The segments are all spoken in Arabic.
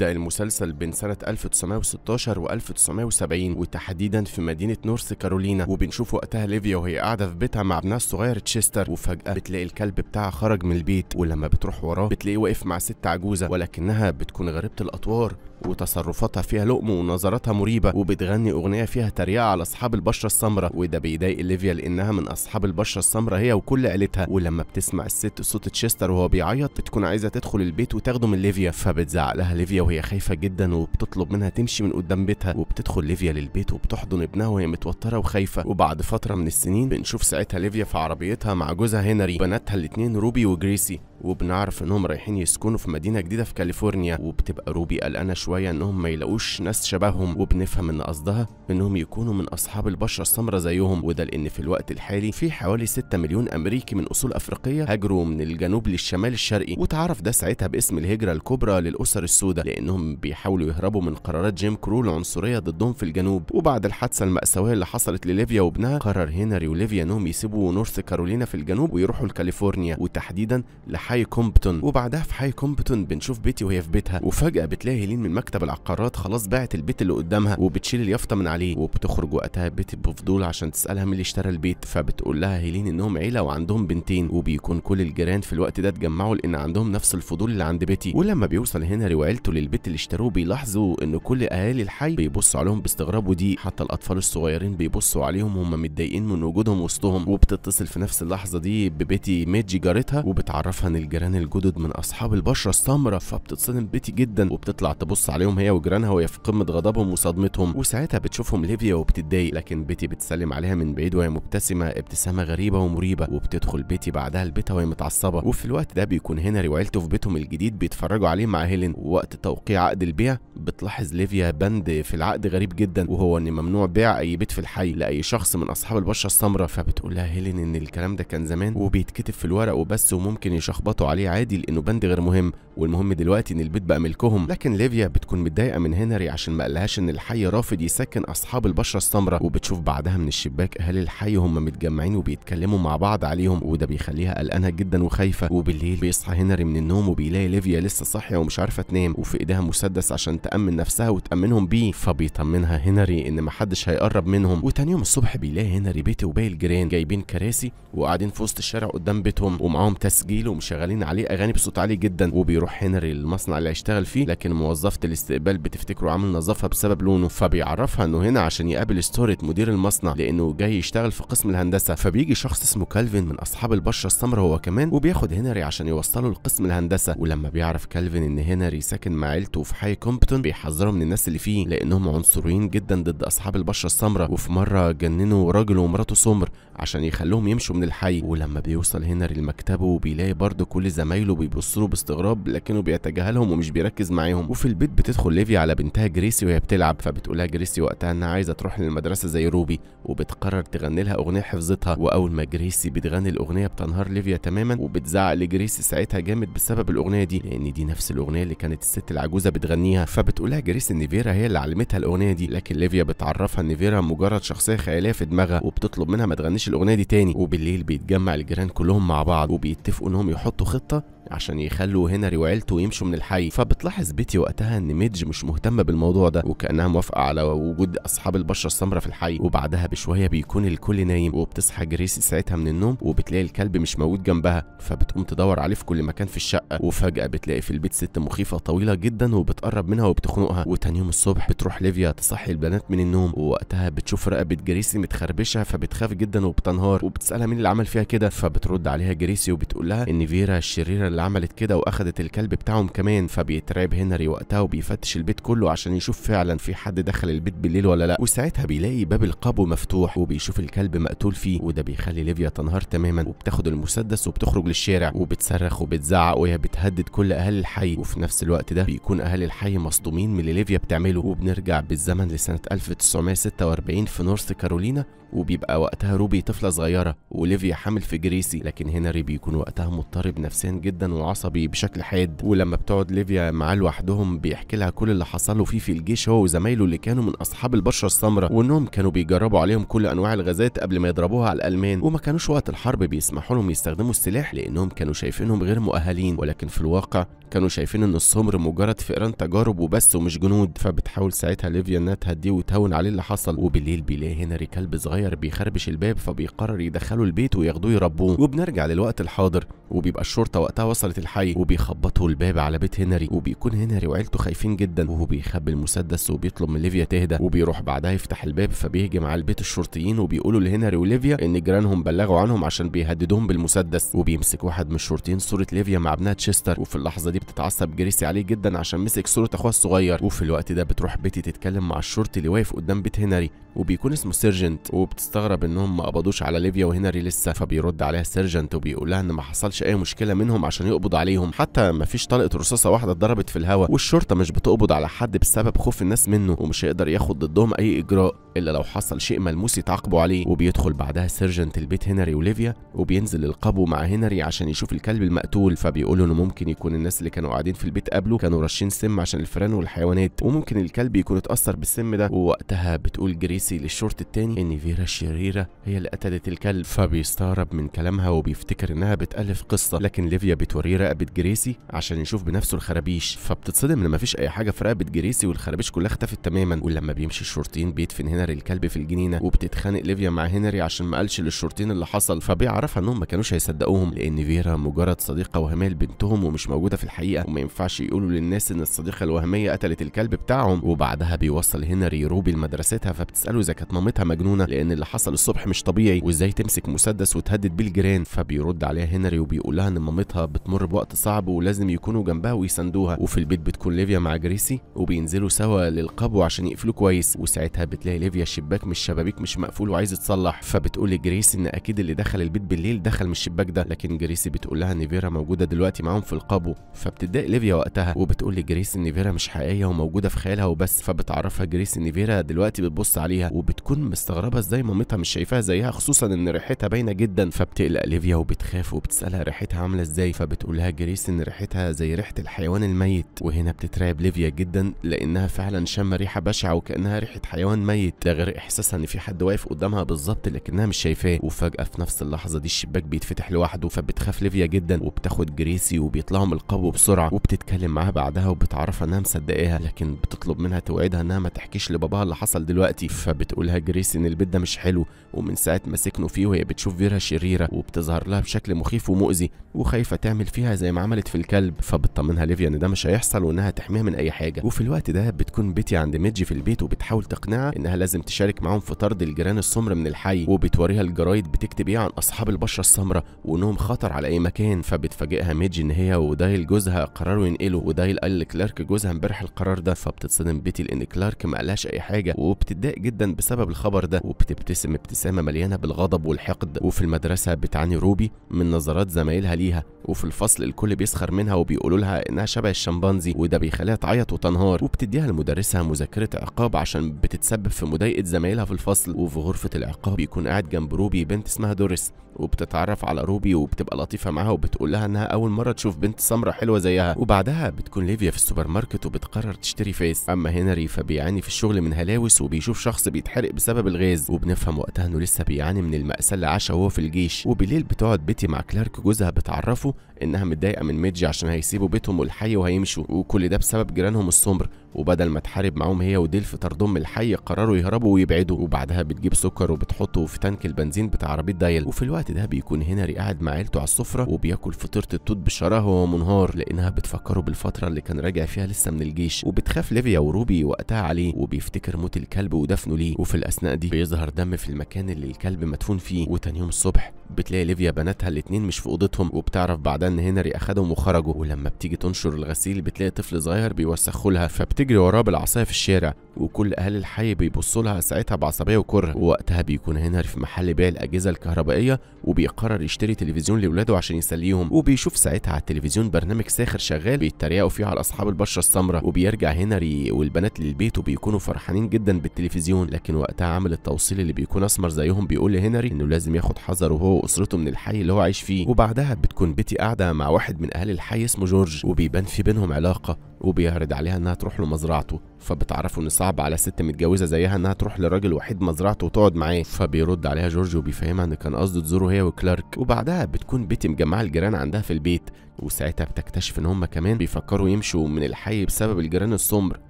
بدأ المسلسل بين سنة 1916 و 1970 وتحديدا في مدينة نورث كارولينا وبنشوف وقتها ليفيا وهي قاعدة في بيتها مع ابنها الصغير تشيستر وفجأة بتلاقي الكلب بتاعها خرج من البيت ولما بتروح وراه بتلاقيه واقف مع ست عجوزة ولكنها بتكون غريبة الأطوار وتصرفاتها فيها لقم ونظراتها مريبه وبتغني اغنيه فيها تريقه على اصحاب البشره السمراء وده بيضايق ليفيا لانها من اصحاب البشره السمراء هي وكل عيلتها ولما بتسمع الست صوت تشيستر وهو بيعيط بتكون عايزه تدخل البيت وتاخده من ليفيا فبتزعق لها ليفيا وهي خايفه جدا وبتطلب منها تمشي من قدام بيتها وبتدخل ليفيا للبيت وبتحضن ابنها وهي متوتره وخايفه وبعد فتره من السنين بنشوف ساعتها ليفيا في عربيتها مع جوزها هنري بناتها الاثنين روبي وجريسي وبنعرف انهم رايحين يسكنوا في مدينه جديده في كاليفورنيا وبتبقى روبي قلقانه شويه انهم ما يلاقوش ناس شبههم وبنفهم ان قصدها انهم يكونوا من اصحاب البشره السمراء زيهم وده لان في الوقت الحالي في حوالي 6 مليون امريكي من اصول افريقيه هاجروا من الجنوب للشمال الشرقي وتعرف ده ساعتها باسم الهجره الكبرى للاسر السوداء لانهم بيحاولوا يهربوا من قرارات جيم كرو العنصريه ضدهم في الجنوب وبعد الحادثه الماساويه اللي حصلت لليفيا وابنها قرر هنري وليفيا انهم يسيبوا نورث كارولينا في الجنوب ويروحوا لكاليفورنيا وتحديدا لحد حي كومبتون وبعدها في حي كومبتون بنشوف بيتي وهي في بيتها وفجاه بتلاقي هيلين من مكتب العقارات خلاص باعت البيت اللي قدامها وبتشيل اليافطه من عليه وبتخرج وقتها بيتي بفضول عشان تسالها مين اللي اشترى البيت فبتقول لها هيلين انهم عيله وعندهم بنتين وبيكون كل الجيران في الوقت ده اتجمعوا لان عندهم نفس الفضول اللي عند بيتي ولما بيوصل هنري وعيلته للبيت اللي اشتروه بيلاحظوا ان كل اهالي الحي بيبصوا عليهم باستغراب ودي حتى الاطفال الصغيرين بيبصوا عليهم وهم متضايقين من وجودهم وسطهم وبتتصل في نفس اللحظه دي ببيتي ميجي جارتها وبتعرفها ان الجيران الجدد من اصحاب البشره السمراء فبتتصدم بيتي جدا وبتطلع تبص عليهم هي وجيرانها وهي في قمه غضبهم وصدمتهم وساعتها بتشوفهم ليفيا وبتتضايق لكن بيتي بتسلم عليها من بعيد وهي مبتسمه ابتسامه غريبه ومريبه وبتدخل بيتي بعدها لبيتها وهي متعصبه وفي الوقت ده بيكون هنري وعيلته في بيتهم الجديد بيتفرجوا عليه مع هيلين ووقت توقيع عقد البيع بتلاحظ ليفيا بند في العقد غريب جدا وهو ان ممنوع بيع اي بيت في الحي لاي شخص من اصحاب البشره السمراء فبتقول لها هيلين ان الكلام ده كان زمان وبيتكتب في الورق وبس وممكن يشخبط يتخبطوا عليه عادي لانه بند غير مهم والمهم دلوقتي ان البيت بقى ملكهم لكن ليفيا بتكون متضايقه من هنري عشان ما قالهاش ان الحي رافض يسكن اصحاب البشره السمراء وبتشوف بعدها من الشباك اهالي الحي هم متجمعين وبيتكلموا مع بعض عليهم وده بيخليها قلقانه جدا وخايفه وبالليل بيصحى هنري من النوم وبيلاقي ليفيا لسه صاحيه ومش عارفه تنام وفي ايدها مسدس عشان تامن نفسها وتامنهم بيه فبيطمنها هنري ان محدش هيقرب منهم وتاني يوم الصبح بيلاقي هنري بيته وباقي الجيران جايبين كراسي وقاعدين في وسط الشارع قدام بيتهم ومعاهم تسجيل ومش شغالين عليه اغاني بصوت عالي جدا وبيروح هنري المصنع اللي هيشتغل فيه لكن موظفه الاستقبال بتفتكره عامل نظافه بسبب لونه فبيعرفها انه هنا عشان يقابل ستوريت مدير المصنع لانه جاي يشتغل في قسم الهندسه فبيجي شخص اسمه كالفن من اصحاب البشره السمراء هو كمان وبياخد هنري عشان يوصله لقسم الهندسه ولما بيعرف كالفن ان هنري ساكن مع عيلته في حي كومبتون بيحذره من الناس اللي فيه لانهم عنصريين جدا ضد اصحاب البشره السمراء وفي مره جننوا راجل ومراته سمر عشان يخلوهم يمشوا من الحي ولما بيوصل هنري لمكتبه وبيلاقي برضه كل زمايله بيبصوا باستغراب لكنه بيتجاهلهم ومش بيركز معاهم وفي البيت بتدخل ليفي على بنتها جريسي وهي بتلعب فبتقولها جريسي وقتها انها عايزه تروح للمدرسه زي روبي وبتقرر تغني لها اغنيه حفظتها واول ما جريسي بتغني الاغنيه بتنهار ليفيا تماما وبتزعق لجريسي ساعتها جامد بسبب الاغنيه دي لان دي نفس الاغنيه اللي كانت الست العجوزه بتغنيها فبتقولها جريسي ان فيرا هي اللي علمتها الاغنيه دي لكن ليفيا بتعرفها ان فيرا مجرد شخصيه خياليه في دماغها وبتطلب منها ما تغنيش الاغنيه دي تاني وبالليل بيتجمع الجيران كلهم مع بعض وبيتفقوا انهم يحطوا يحطوا خطه عشان يخلوا هنري وعيلته يمشوا من الحي فبتلاحظ بيتي وقتها ان ميدج مش مهتمه بالموضوع ده وكانها موافقه على وجود اصحاب البشره السمراء في الحي وبعدها بشويه بيكون الكل نايم وبتصحى جريسي ساعتها من النوم وبتلاقي الكلب مش موجود جنبها فبتقوم تدور عليه في كل مكان في الشقه وفجاه بتلاقي في البيت ست مخيفه طويله جدا وبتقرب منها وبتخنقها وتاني يوم الصبح بتروح ليفيا تصحي البنات من النوم ووقتها بتشوف رقبه جريسي متخربشه فبتخاف جدا وبتنهار وبتسالها مين اللي عمل فيها كده فبترد عليها جريسي وبتقول لها ان فيرا الشريره اللي عملت كده واخدت الكلب بتاعهم كمان فبيترعب هنري وقتها وبيفتش البيت كله عشان يشوف فعلا في حد دخل البيت بالليل ولا لا وساعتها بيلاقي باب القابو مفتوح وبيشوف الكلب مقتول فيه وده بيخلي ليفيا تنهار تماما وبتاخد المسدس وبتخرج للشارع وبتصرخ وبتزعق وهي بتهدد كل اهالي الحي وفي نفس الوقت ده بيكون اهالي الحي مصدومين من اللي ليفيا بتعمله وبنرجع بالزمن لسنه 1946 في نورث كارولينا وبيبقى وقتها روبي طفله صغيره وليفيا حامل في جريسي لكن هنري بيكون وقتها مضطرب نفسيا جدا جدا وعصبي بشكل حاد ولما بتقعد ليفيا معاه لوحدهم بيحكي لها كل اللي حصل له فيه في الجيش هو وزمايله اللي كانوا من اصحاب البشره السمراء وانهم كانوا بيجربوا عليهم كل انواع الغازات قبل ما يضربوها على الالمان وما كانوش وقت الحرب بيسمحوا لهم يستخدموا السلاح لانهم كانوا شايفينهم غير مؤهلين ولكن في الواقع كانوا شايفين ان السمر مجرد فئران تجارب وبس ومش جنود فبتحاول ساعتها ليفيا انها تهديه وتهون عليه اللي حصل وبالليل بيلاقي هنري كلب صغير بيخربش الباب فبيقرر يدخله البيت وياخدوه يربوه وبنرجع للوقت الحاضر وبيبقى الشرطه وقتها وصلت الحي وبيخبطوا الباب على بيت هنري وبيكون هنري وعيلته خايفين جدا وهو بيخبي المسدس وبيطلب من ليفيا تهدى وبيروح بعدها يفتح الباب فبيهجم على البيت الشرطيين وبيقولوا لهنري وليفيا ان جيرانهم بلغوا عنهم عشان بيهددهم بالمسدس وبيمسك واحد من الشرطيين صوره ليفيا مع ابنها تشستر وفي اللحظه دي بتتعصب جريسي عليه جدا عشان مسك صوره اخوها الصغير وفي الوقت ده بتروح بيتي تتكلم مع الشرطي اللي واقف قدام بيت هنري وبيكون اسمه سيرجنت وبتستغرب انهم ما قبضوش على ليفيا وهنري لسه فبيرد عليها سيرجنت وبيقول لها ان ما حصلش اي مشكله منهم عشان يقبض عليهم حتى ما فيش طلقه رصاصه واحده اتضربت في الهواء والشرطه مش بتقبض على حد بسبب خوف الناس منه ومش هيقدر ياخد ضدهم اي اجراء الا لو حصل شيء ملموس يتعاقبوا عليه وبيدخل بعدها سيرجنت البيت هنري وليفيا وبينزل القبو مع هنري عشان يشوف الكلب المقتول فبيقول انه ممكن يكون الناس اللي كانوا قاعدين في البيت قبله كانوا راشين سم عشان الفئران والحيوانات وممكن الكلب يكون اتأثر بالسم ده ووقتها بتقول جريسي للشرط التاني ان فيرا الشريرة هي اللي قتلت الكلب فبيستغرب من كلامها وبيفتكر انها بتألف قصة لكن ليفيا بتوريه رقبة جريسي عشان يشوف بنفسه الخرابيش فبتتصدم لما فيش اي حاجة في رقبة جريسي والخرابيش كلها اختفت تماما ولما بيمشي الشرطيين بيدفن هنري الكلب في الجنينة وبتتخانق ليفيا مع هنري عشان ما قالش للشرطيين اللي حصل فبيعرفها انهم ما كانوش هيصدقوهم لان فيرا مجرد صديقة وهمية لبنتهم ومش موجودة في الحقيقه وما ينفعش يقولوا للناس ان الصديقه الوهميه قتلت الكلب بتاعهم وبعدها بيوصل هنري روبي لمدرستها فبتساله اذا كانت مامتها مجنونه لان اللي حصل الصبح مش طبيعي وازاي تمسك مسدس وتهدد بيه الجيران فبيرد عليها هنري وبيقول لها ان مامتها بتمر بوقت صعب ولازم يكونوا جنبها ويساندوها وفي البيت بتكون ليفيا مع جريسي وبينزلوا سوا للقبو عشان يقفلوه كويس وساعتها بتلاقي ليفيا الشباك من الشبابيك مش مقفول وعايز يتصلح فبتقول لجريسي ان اكيد اللي دخل البيت بالليل دخل من الشباك ده لكن جريسي بتقول لها ان فيرا موجوده دلوقتي معاهم في القبو فبتتضايق ليفيا وقتها وبتقول لجريس ان فيرا مش حقيقيه وموجوده في خيالها وبس فبتعرفها جريس ان فيرا دلوقتي بتبص عليها وبتكون مستغربه ازاي مامتها مش شايفاها زيها خصوصا ان ريحتها باينه جدا فبتقلق ليفيا وبتخاف وبتسالها ريحتها عامله ازاي فبتقول لها جريس ان ريحتها زي ريحه الحيوان الميت وهنا بتترعب ليفيا جدا لانها فعلا شامه ريحه بشعه وكانها ريحه حيوان ميت ده غير احساسها ان في حد واقف قدامها بالظبط لكنها مش شايفاه وفجاه في نفس اللحظه دي الشباك بيتفتح لوحده فبتخاف ليفيا جدا وبتاخد جريسي وبيطلعوا من القبو وبسرعه وبتتكلم معاها بعدها وبتعرفها انها مصدقاها لكن بتطلب منها توعدها انها ما تحكيش لباباها اللي حصل دلوقتي فبتقولها جريس ان البيت ده مش حلو ومن ساعه ما سكنوا فيه وهي بتشوف فيرا شريره وبتظهر لها بشكل مخيف ومؤذي وخايفه تعمل فيها زي ما عملت في الكلب فبتطمنها ليفيا ان ده مش هيحصل وانها تحميها من اي حاجه وفي الوقت ده بتكون بيتي عند ميدجي في البيت وبتحاول تقنعها انها لازم تشارك معاهم في طرد الجيران السمر من الحي وبتوريها الجرايد بتكتب ايه عن اصحاب البشره السمراء وانهم خطر على اي مكان فبتفاجئها ميدجي ان هي ودايل جوزها قرروا ينقلوا ودايل قال لكلارك جوزها امبارح القرار ده فبتتصدم بيتي لان كلارك ما قالهاش اي حاجه وبتتضايق جدا بسبب الخبر ده وبتبتسم ابتسامه مليانه بالغضب والحقد وفي المدرسه بتعاني روبي من نظرات زمايلها ليها وفي الفصل الكل بيسخر منها وبيقولوا لها انها شبه الشمبانزي وده بيخليها تعيط وتنهار وبتديها لمدرسها مذكره عقاب عشان بتتسبب في مضايقه زمايلها في الفصل وفي غرفه العقاب بيكون قاعد جنب روبي بنت اسمها دوريس وبتتعرف على روبي وبتبقى لطيفه معاها وبتقول لها انها اول مره تشوف بنت سمراء حلوه حلوه زيها وبعدها بتكون ليفيا في السوبر ماركت وبتقرر تشتري فيس اما هنري فبيعاني في الشغل من هلاوس وبيشوف شخص بيتحرق بسبب الغاز وبنفهم وقتها انه لسه بيعاني من المأساة اللي عاشها وهو في الجيش وبالليل بتقعد بيتي مع كلارك جوزها بتعرفه انها متضايقه من ميدجي عشان هيسيبوا بيتهم والحي وهيمشوا وكل ده بسبب جيرانهم السمر وبدل ما تحارب معاهم هي وديل في طردهم الحي قرروا يهربوا ويبعدوا وبعدها بتجيب سكر وبتحطه في تانك البنزين بتاع عربيه دايل وفي الوقت ده بيكون هنري قاعد مع عيلته على السفره وبياكل فطيره التوت بشراهه وهو منهار لانها بتفكره بالفتره اللي كان راجع فيها لسه من الجيش وبتخاف ليفيا وروبي وقتها عليه وبيفتكر موت الكلب ودفنه ليه وفي الاثناء دي بيظهر دم في المكان اللي الكلب مدفون فيه وتاني يوم الصبح بتلاقي ليفيا بناتها الاتنين مش في اوضتهم وبتعرف بعدها ان هنري اخدهم وخرجوا ولما بتيجي تنشر الغسيل بتلاقي طفل صغير بيوسخوا لها فبت بتجري وراه بالعصايه في الشارع وكل اهل الحي بيبصوا لها ساعتها بعصبيه وكره ووقتها بيكون هنري في محل بيع الاجهزه الكهربائيه وبيقرر يشتري تلفزيون لاولاده عشان يسليهم وبيشوف ساعتها على التلفزيون برنامج ساخر شغال بيتريقوا فيه على اصحاب البشره السمراء وبيرجع هنري والبنات للبيت وبيكونوا فرحانين جدا بالتلفزيون لكن وقتها عامل التوصيل اللي بيكون اسمر زيهم بيقول لهنري انه لازم ياخد حذره وهو واسرته من الحي اللي هو عايش فيه وبعدها بتكون بيتي قاعده مع واحد من اهل الحي اسمه جورج وبيبان في بينهم علاقه وبيعرض عليها انها تروح له مزرعته فبتعرفوا ان صعب على ست متجوزه زيها انها تروح لراجل وحيد مزرعته وتقعد معاه فبيرد عليها جورج وبيفهمها ان كان قصده تزوره هي وكلارك وبعدها بتكون بيتي مجمعه الجيران عندها في البيت وساعتها بتكتشف ان هم كمان بيفكروا يمشوا من الحي بسبب الجيران السمر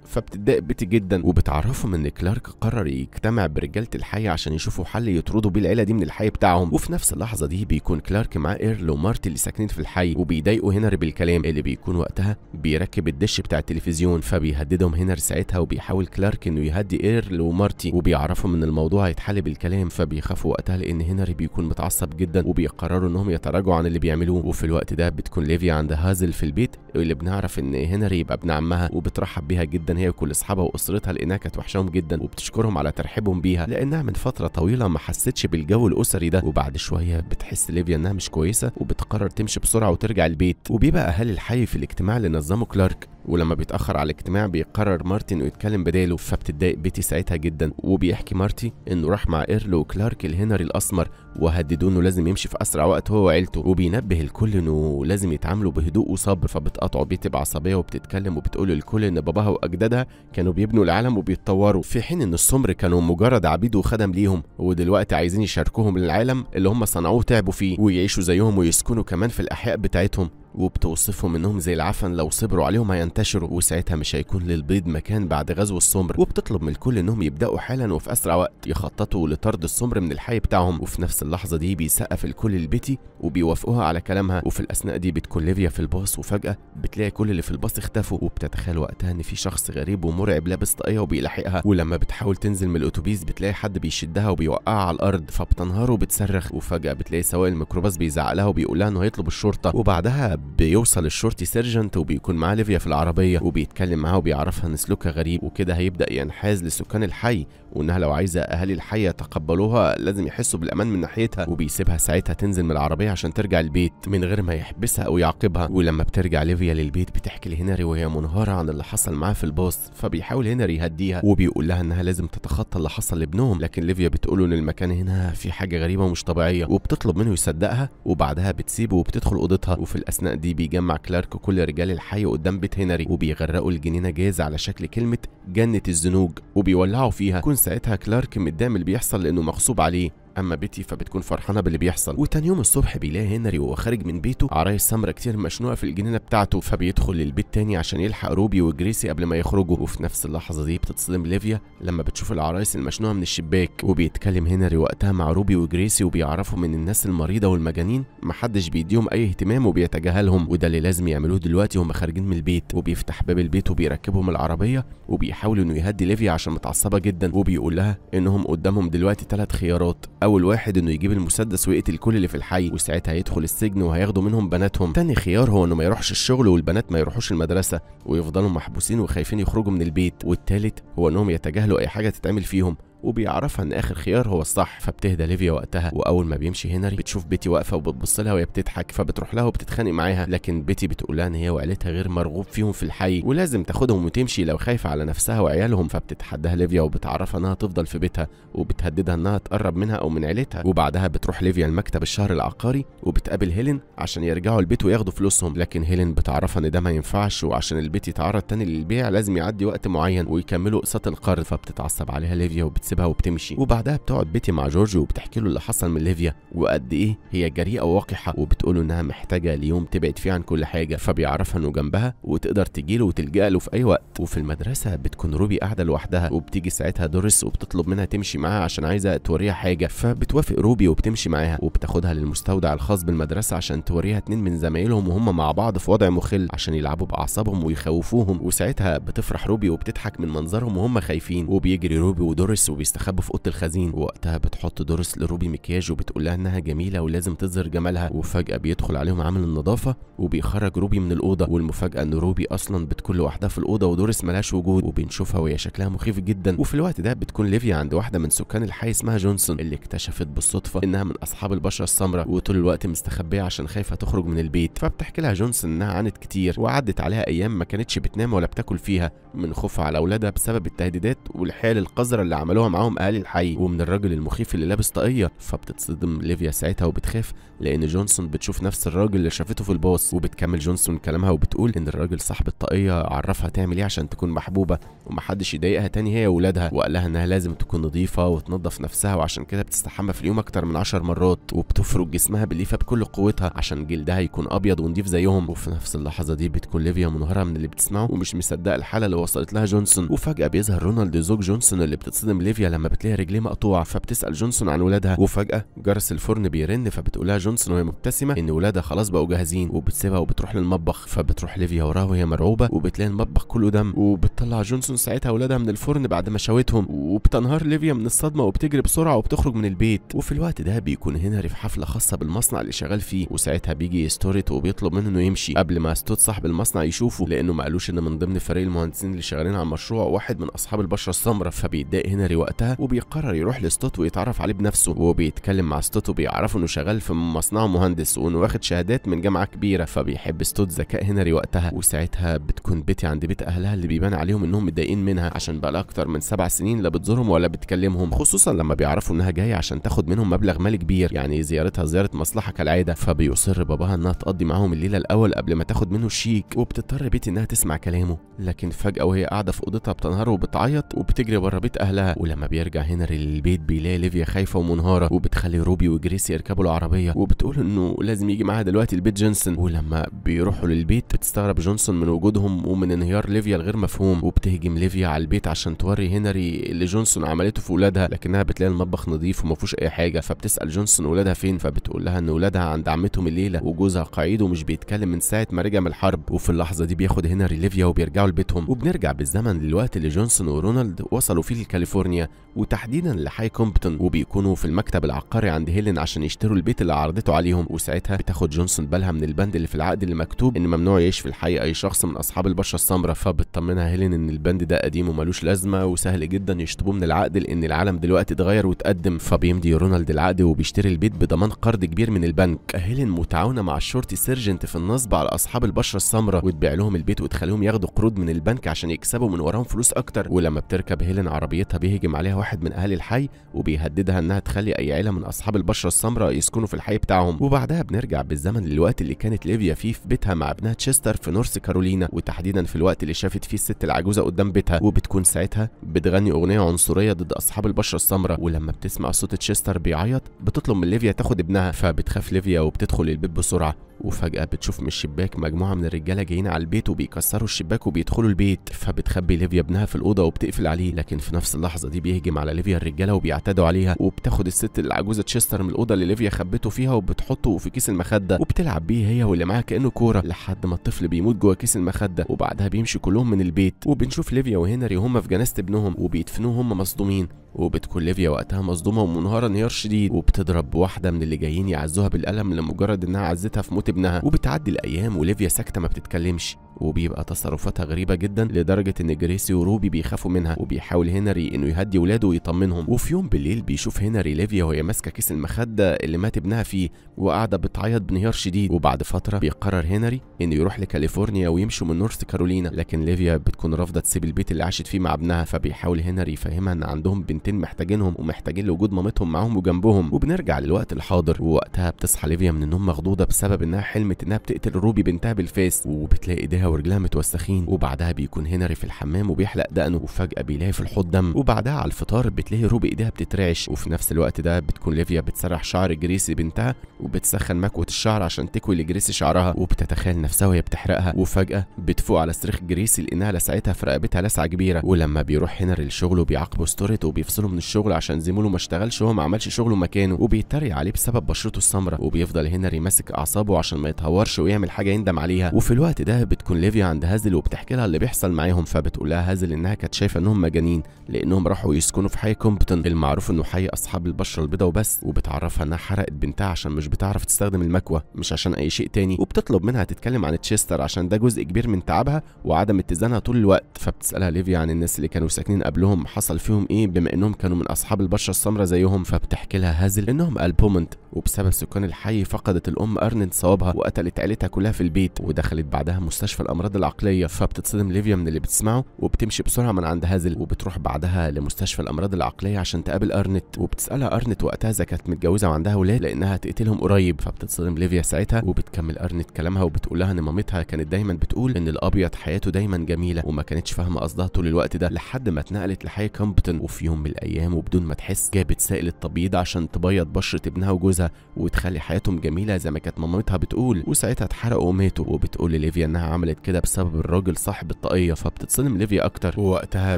فبتتضايق بيتي جدا وبتعرفهم ان كلارك قرر يجتمع برجاله الحي عشان يشوفوا حل يطردوا بيه العيله دي من الحي بتاعهم وفي نفس اللحظه دي بيكون كلارك معاه ايرل ومارتي اللي ساكنين في الحي وبيضايقوا هنري بالكلام اللي بيكون وقتها بيركب الدش بتاع التلفزيون فبيهددهم هنري ساعتها وبيحاول كلارك انه يهدي ايرل ومارتي وبيعرفهم ان الموضوع هيتحل بالكلام فبيخافوا وقتها لان هنري بيكون متعصب جدا وبيقرروا انهم يتراجعوا عن اللي بيعملوه وفي الوقت ده بتكون ليفيا عند هازل في البيت اللي بنعرف ان هنري يبقى ابن عمها وبترحب بيها جدا هي وكل اصحابها واسرتها لانها كانت وحشاهم جدا وبتشكرهم على ترحيبهم بيها لانها من فتره طويله ما حستش بالجو الاسري ده وبعد شويه بتحس ليفيا انها مش كويسه وبتقرر تمشي بسرعه وترجع البيت وبيبقى اهالي الحي في الاجتماع اللي نظمه كلارك ولما بيتاخر على الاجتماع بيقرر مارتن انه يتكلم بداله فبتتضايق بيتي ساعتها جدا وبيحكي مارتي انه راح مع ايرل وكلارك الهنري الاسمر وهددوه انه لازم يمشي في اسرع وقت هو وعيلته وبينبه الكل انه لازم يتعاملوا بهدوء وصبر فبتقطعه بيت بعصبيه وبتتكلم وبتقول للكل ان باباها واجدادها كانوا بيبنوا العالم وبيتطوروا في حين ان السمر كانوا مجرد عبيد وخدم ليهم ودلوقتي عايزين يشاركوهم للعالم اللي هم صنعوه وتعبوا فيه ويعيشوا زيهم ويسكنوا كمان في الاحياء بتاعتهم وبتوصفهم انهم زي العفن لو صبروا عليهم هينتشروا وساعتها مش هيكون للبيض مكان بعد غزو السمر وبتطلب من الكل انهم يبداوا حالا وفي اسرع وقت يخططوا لطرد السمر من الحي بتاعهم وفي نفس اللحظه دي بيسقف الكل البيتي وبيوافقوها على كلامها وفي الاثناء دي بتكون ليفيا في الباص وفجاه بتلاقي كل اللي في الباص اختفوا وبتتخيل وقتها ان في شخص غريب ومرعب لابس طاقيه وبيلاحقها ولما بتحاول تنزل من الاتوبيس بتلاقي حد بيشدها وبيوقعها على الارض فبتنهار وبتصرخ وفجاه بتلاقي سواق الميكروباص بيزعق لها وبيقول لها انه هيطلب الشرطه وبعدها بيوصل الشرطي سيرجنت وبيكون معاه ليفيا في العربيه وبيتكلم معاها وبيعرفها ان سلوكها غريب وكده هيبدا ينحاز لسكان الحي وانها لو عايزه اهالي الحي يتقبلوها لازم يحسوا بالامان من ناحيتها وبيسيبها ساعتها تنزل من العربيه عشان ترجع البيت من غير ما يحبسها او يعاقبها ولما بترجع ليفيا للبيت بتحكي لهنري وهي منهاره عن اللي حصل معاه في الباص فبيحاول هنري يهديها وبيقول لها انها لازم تتخطى اللي حصل لابنهم لكن ليفيا بتقول ان المكان هنا في حاجه غريبه ومش طبيعيه وبتطلب منه يصدقها وبعدها بتسيبه وبتدخل اوضتها وفي الاثناء دي بيجمع كلارك كل رجال الحي قدام بيت هنري وبيغرقوا الجنينه جاهزه على شكل كلمه جنه الزنوج وبيولعوا فيها كون ساعتها كلارك متضايق اللي بيحصل لانه مغصوب عليه اما بيتي فبتكون فرحانه باللي بيحصل وتاني يوم الصبح بيلاقي هنري وهو خارج من بيته عرايس سمرة كتير مشنوقه في الجنينه بتاعته فبيدخل للبيت تاني عشان يلحق روبي وجريسي قبل ما يخرجوا وفي نفس اللحظه دي بتتصدم ليفيا لما بتشوف العرايس المشنوقه من الشباك وبيتكلم هنري وقتها مع روبي وجريسي وبيعرفوا من الناس المريضه والمجانين محدش بيديهم اي اهتمام وبيتجاهلهم وده اللي لازم يعملوه دلوقتي وهم خارجين من البيت وبيفتح باب البيت وبيركبهم العربيه وبيحاول انه يهدي ليفيا عشان متعصبه جدا وبيقول لها انهم قدامهم دلوقتي ثلاث خيارات اول واحد انه يجيب المسدس ويقتل كل اللي في الحي وساعتها يدخل السجن وهياخدوا منهم بناتهم تاني خيار هو انه ما يروحش الشغل والبنات ما يروحوش المدرسه ويفضلوا محبوسين وخايفين يخرجوا من البيت والتالت هو انهم يتجاهلوا اي حاجه تتعمل فيهم وبيعرفها ان اخر خيار هو الصح فبتهدى ليفيا وقتها واول ما بيمشي هنري بتشوف بيتي واقفه وبتبص لها وهي بتضحك فبتروح لها وبتتخانق معاها لكن بيتي بتقول لها ان هي وعيلتها غير مرغوب فيهم في الحي ولازم تاخدهم وتمشي لو خايفه على نفسها وعيالهم فبتتحداها ليفيا وبتعرفها انها تفضل في بيتها وبتهددها انها تقرب منها او من عيلتها وبعدها بتروح ليفيا المكتب الشهر العقاري وبتقابل هيلين عشان يرجعوا البيت وياخدوا فلوسهم لكن هيلين بتعرفها ان ده ما ينفعش وعشان البيت يتعرض تاني للبيع لازم يعدي وقت معين ويكملوا اقساط القرض فبتتعصب عليها ليفيا وبتس بتسيبها وبتمشي وبعدها بتقعد بيتي مع جورج وبتحكي له اللي حصل من ليفيا وقد ايه هي جريئه ووقحه وبتقول له انها محتاجه ليوم تبعد فيه عن كل حاجه فبيعرفها انه جنبها وتقدر تجي له وتلجا له في اي وقت وفي المدرسه بتكون روبي قاعده لوحدها وبتيجي ساعتها دورس وبتطلب منها تمشي معاها عشان عايزه توريها حاجه فبتوافق روبي وبتمشي معاها وبتاخدها للمستودع الخاص بالمدرسه عشان توريها اتنين من زمايلهم وهم مع بعض في وضع مخل عشان يلعبوا باعصابهم ويخوفوهم وساعتها بتفرح روبي وبتضحك من منظرهم وهم خايفين وبيجري روبي ودورس وبي بيستخبوا في اوضه الخزين وقتها بتحط دورس لروبي مكياج وبتقول لها انها جميله ولازم تظهر جمالها وفجاه بيدخل عليهم عامل النظافه وبيخرج روبي من الاوضه والمفاجاه ان روبي اصلا بتكون لوحدها في الاوضه ودورس ملاش وجود وبنشوفها وهي شكلها مخيف جدا وفي الوقت ده بتكون ليفيا عند واحده من سكان الحي اسمها جونسون اللي اكتشفت بالصدفه انها من اصحاب البشره السمراء وطول الوقت مستخبيه عشان خايفه تخرج من البيت فبتحكي لها جونسون انها عانت كتير وعدت عليها ايام ما كانتش بتنام ولا بتاكل فيها من خوفها على اولادها بسبب التهديدات والحيل القذره اللي عملوها معاهم اهالي الحي ومن الراجل المخيف اللي لابس طاقيه فبتتصدم ليفيا ساعتها وبتخاف لان جونسون بتشوف نفس الراجل اللي شافته في الباص وبتكمل جونسون كلامها وبتقول ان الراجل صاحب الطاقيه عرفها تعمل ايه عشان تكون محبوبه ومحدش يضايقها تاني هي واولادها وقال لها انها لازم تكون نظيفه وتنظف نفسها وعشان كده بتستحمى في اليوم اكتر من 10 مرات وبتفرك جسمها بالليفه بكل قوتها عشان جلدها يكون ابيض ونضيف زيهم وفي نفس اللحظه دي بتكون ليفيا منهاره من اللي بتسمعه ومش مصدقه الحاله اللي وصلت لها جونسون وفجاه بيظهر رونالد زوج جونسون اللي بتتصدم اوليفيا لما بتلاقي رجليه مقطوع فبتسال جونسون عن ولادها وفجاه جرس الفرن بيرن فبتقولها جونسون وهي مبتسمه ان ولادها خلاص بقوا جاهزين وبتسيبها وبتروح للمطبخ فبتروح ليفيا وراها وهي مرعوبه وبتلاقي المطبخ كله دم وبتطلع جونسون ساعتها ولادها من الفرن بعد ما شاوتهم وبتنهار ليفيا من الصدمه وبتجري بسرعه وبتخرج من البيت وفي الوقت ده بيكون هنري في حفله خاصه بالمصنع اللي شغال فيه وساعتها بيجي ستوريت وبيطلب منه انه يمشي قبل ما ستوت صاحب المصنع يشوفه لانه ما قالوش ان من ضمن فريق المهندسين اللي شغالين على المشروع واحد من اصحاب البشره السمراء فبيتضايق هنري وقتها وبيقرر يروح لستوت ويتعرف عليه بنفسه وبيتكلم مع ستوت وبيعرفه انه شغال في مصنع مهندس وانه واخد شهادات من جامعه كبيره فبيحب ستوت ذكاء هنري وقتها وساعتها بتكون بيتي عند بيت اهلها اللي بيبان عليهم انهم متضايقين منها عشان بقى اكتر من سبع سنين لا بتزورهم ولا بتكلمهم خصوصا لما بيعرفوا انها جايه عشان تاخد منهم مبلغ مالي كبير يعني زيارتها زياره مصلحه كالعاده فبيصر باباها انها تقضي معاهم الليله الاول قبل ما تاخد منه شيك وبتضطر بيتي انها تسمع كلامه لكن فجاه وهي قاعده في اوضتها بتنهار وبتعيط وبتجري بره بيت اهلها لما بيرجع هنري للبيت بيلاقي ليفيا خايفه ومنهاره وبتخلي روبي وجريسي يركبوا العربيه وبتقول انه لازم يجي معاها دلوقتي البيت جونسون ولما بيروحوا للبيت بتستغرب جونسون من وجودهم ومن انهيار ليفيا الغير مفهوم وبتهجم ليفيا على البيت عشان توري هنري اللي جونسون عملته في اولادها لكنها بتلاقي المطبخ نظيف وما فيهوش اي حاجه فبتسال جونسون اولادها فين فبتقول لها ان اولادها عند عمتهم الليله وجوزها قعيد ومش بيتكلم من ساعه ما رجع من الحرب وفي اللحظه دي بياخد هنري ليفيا وبيرجعوا لبيتهم وبنرجع بالزمن للوقت اللي جونسون ورونالد وصلوا فيه لكاليفورنيا وتحديدا لحي كومبتون وبيكونوا في المكتب العقاري عند هيلين عشان يشتروا البيت اللي عرضته عليهم وساعتها بتاخد جونسون بالها من البند اللي في العقد اللي مكتوب ان ممنوع يعيش في الحي اي شخص من اصحاب البشره السمراء فبتطمنها هيلين ان البند ده قديم وملوش لازمه وسهل جدا يشطبوه من العقد لان العالم دلوقتي اتغير واتقدم فبيمضي رونالد العقد وبيشتري البيت بضمان قرض كبير من البنك هيلين متعاونه مع الشرطي سيرجنت في النصب على اصحاب البشره السمراء وتبيع لهم البيت وتخليهم ياخدوا قروض من البنك عشان يكسبوا من وراهم فلوس اكتر ولما بتركب هيلين عربيتها بيهجم بيتكلم عليها واحد من أهالي الحي وبيهددها إنها تخلي أي عيلة من أصحاب البشرة السمراء يسكنوا في الحي بتاعهم وبعدها بنرجع بالزمن للوقت اللي كانت ليفيا فيه في بيتها مع ابنها تشستر في نورث كارولينا وتحديدا في الوقت اللي شافت فيه الست العجوزة قدام بيتها وبتكون ساعتها بتغني أغنية عنصرية ضد أصحاب البشرة السمراء ولما بتسمع صوت تشستر بيعيط بتطلب من ليفيا تاخد ابنها فبتخاف ليفيا وبتدخل البيت بسرعة وفجأة بتشوف من الشباك مجموعة من الرجالة جايين على البيت وبيكسروا الشباك وبيدخلوا البيت فبتخبي ليفيا ابنها في الأوضة وبتقفل عليه لكن في نفس اللحظة دي بيهجم على ليفيا الرجالة وبيعتدوا عليها وبتاخد الست العجوزة تشستر من الأوضة اللي ليفيا خبته فيها وبتحطه في كيس المخدة وبتلعب بيه هي واللي معاها كأنه كورة لحد ما الطفل بيموت جوه كيس المخدة وبعدها بيمشي كلهم من البيت وبنشوف ليفيا وهنري هما في جنازة ابنهم وبيدفنوه هما مصدومين وبتكون ليفيا وقتها مصدومة ومنهارة انهيار شديد وبتضرب واحدة من اللي جايين يعزوها بالقلم لمجرد انها عزتها في موت ابنها وبتعدي الايام وليفيا ساكتة ما بتتكلمش وبيبقى تصرفاتها غريبة جدا لدرجة ان جريسي وروبي بيخافوا منها وبيحاول هنري انه يهدي ولاده ويطمنهم وفي يوم بالليل بيشوف هنري ليفيا وهي ماسكة كيس المخدة اللي مات ابنها فيه وقاعدة بتعيط بانهيار شديد وبعد فترة بيقرر هنري انه يروح لكاليفورنيا ويمشوا من نورث كارولينا لكن ليفيا بتكون رافضة تسيب البيت اللي عاشت فيه مع ابنها فبيحاول هنري يفهمها ان عندهم بنت بنتين محتاجينهم ومحتاجين لوجود مامتهم معاهم وجنبهم وبنرجع للوقت الحاضر ووقتها بتصحى ليفيا من النوم مخضوضه بسبب انها حلمت انها بتقتل روبي بنتها بالفيس وبتلاقي ايديها ورجلها متوسخين وبعدها بيكون هنري في الحمام وبيحلق دقنه وفجاه بيلاقي في الحوض دم وبعدها على الفطار بتلاقي روبي ايديها بتترعش وفي نفس الوقت ده بتكون ليفيا بتسرح شعر جريسي بنتها وبتسخن مكوه الشعر عشان تكوي لجريسي شعرها وبتتخيل نفسها وهي بتحرقها وفجاه بتفوق على صريخ جريسي لانها لسعتها في رقبتها لسعه كبيره ولما بيروح هنري لشغله بيعاقبه ستوريت وبيفصل بيفصله من الشغل عشان زميله ما اشتغلش وهو ما عملش شغله مكانه وبيتريق عليه بسبب بشرته السمراء وبيفضل هنري ماسك اعصابه عشان ما يتهورش ويعمل حاجه يندم عليها وفي الوقت ده بتكون ليفيا عند هازل وبتحكي لها اللي بيحصل معاهم فبتقول لها هازل انها كانت شايفه انهم مجانين لانهم راحوا يسكنوا في حي كومبتون المعروف انه حي اصحاب البشره البيضاء وبس وبتعرفها انها حرقت بنتها عشان مش بتعرف تستخدم المكوه مش عشان اي شيء تاني وبتطلب منها تتكلم عن تشيستر عشان ده جزء كبير من تعبها وعدم اتزانها طول الوقت فبتسالها ليفيا عن الناس اللي كانوا ساكنين قبلهم حصل فيهم ايه بما انهم كانوا من اصحاب البشره السمراء زيهم فبتحكي لها هازل انهم البومنت وبسبب سكان الحي فقدت الام ارنن صوابها وقتلت عيلتها كلها في البيت ودخلت بعدها مستشفى الامراض العقليه فبتتصدم ليفيا من اللي بتسمعه وبتمشي بسرعه من عند هازل وبتروح بعدها لمستشفى الامراض العقليه عشان تقابل ارنت وبتسالها ارنت وقتها اذا كانت متجوزه وعندها ولاد لانها هتقتلهم قريب فبتتصدم ليفيا ساعتها وبتكمل ارنت كلامها وبتقول لها ان مامتها كانت دايما بتقول ان الابيض حياته دايما جميله وما كانتش فاهمه قصدها طول الوقت ده لحد ما اتنقلت لحي كامبتون وفي يوم من الأيام وبدون ما تحس جابت سائل التبييض عشان تبيض بشرة ابنها وجوزها وتخلي حياتهم جميلة زي ما كانت مامتها بتقول وساعتها اتحرقوا وماتوا وبتقول لليفيا إنها عملت كده بسبب الراجل صاحب الطاقية فبتتصدم ليفيا أكتر ووقتها